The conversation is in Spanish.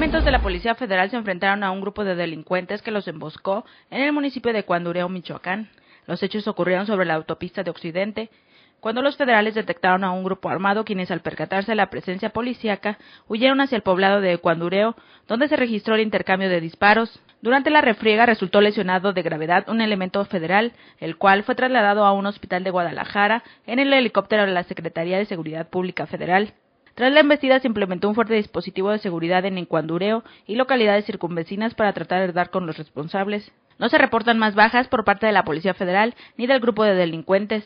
Elementos de la Policía Federal se enfrentaron a un grupo de delincuentes que los emboscó en el municipio de Cuandureo, Michoacán. Los hechos ocurrieron sobre la autopista de Occidente, cuando los federales detectaron a un grupo armado quienes al percatarse de la presencia policíaca huyeron hacia el poblado de Cuandureo, donde se registró el intercambio de disparos. Durante la refriega resultó lesionado de gravedad un elemento federal, el cual fue trasladado a un hospital de Guadalajara en el helicóptero de la Secretaría de Seguridad Pública Federal. Tras la embestida se implementó un fuerte dispositivo de seguridad en Encuandureo y localidades circunvecinas para tratar de dar con los responsables. No se reportan más bajas por parte de la Policía Federal ni del grupo de delincuentes.